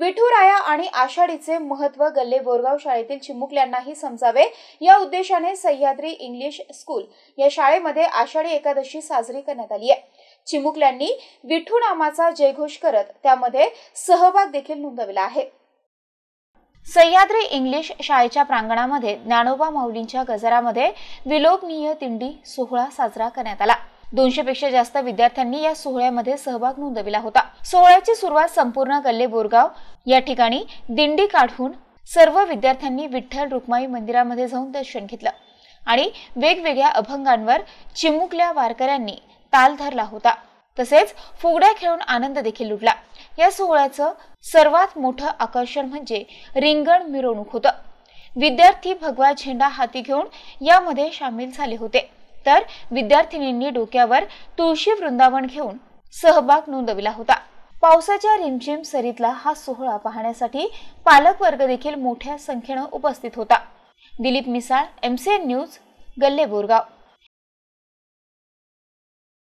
विठुराया आणि आषाढीचे महत्व गल्ले बोरगाव शाळेतील चिमुकल्यांनाही समजावे या उद्देशाने सह्याद्री इंग्लिश स्कूल या शाळेमध्ये आषाढी एकादशी साजरी करण्यात आली आहे चिमुकल्यांनी विठू नामाचा जयघोष करत त्यामध्ये सहभाग देखील नोंदवला आहे सह्याद्री इंग्लिश शाळेच्या प्रांगणामध्ये ज्ञानोबा माऊलींच्या गजरामध्ये विलोभनीय तिंडी सोहळा साजरा करण्यात आला दोनशे पेक्षा जास्त विद्यार्थ्यांनी या सोहळ्यामध्ये सहभाग नोंदविला होता सोहळ्याची सुरुवात संपूर्ण गल्ले बोरगाव या ठिकाणी दिंडी काढून सर्व विद्यार्थ्यांनी विठ्ठल रुक्माई मंदिरामध्ये जाऊन दर्शन घेतलं आणि वेगवेगळ्या अभंगांवर चिमुकल्या वारकऱ्यांनी ताल धरला होता तसेच फुगड्या खेळून आनंद देखील लुटला या सोहळ्याचं सर्वात मोठं आकर्षण म्हणजे रिंगण मिरवणूक होतं विद्यार्थी भगवा झेंडा हाती घेऊन यामध्ये सामील झाले होते तर विद्यार्थिनींनी डोक्यावर तुळशी वृंदावन घेऊन सहभाग नोंदविला होता पावसाच्या रिमझिम सरीतला हा सोहळा पाहण्यासाठी पालक वर्ग देखील मोठ्या संख्येनं उपस्थित होता दिलीप मिसाळ एमसीएन न्यूज गल्ले बोरगाव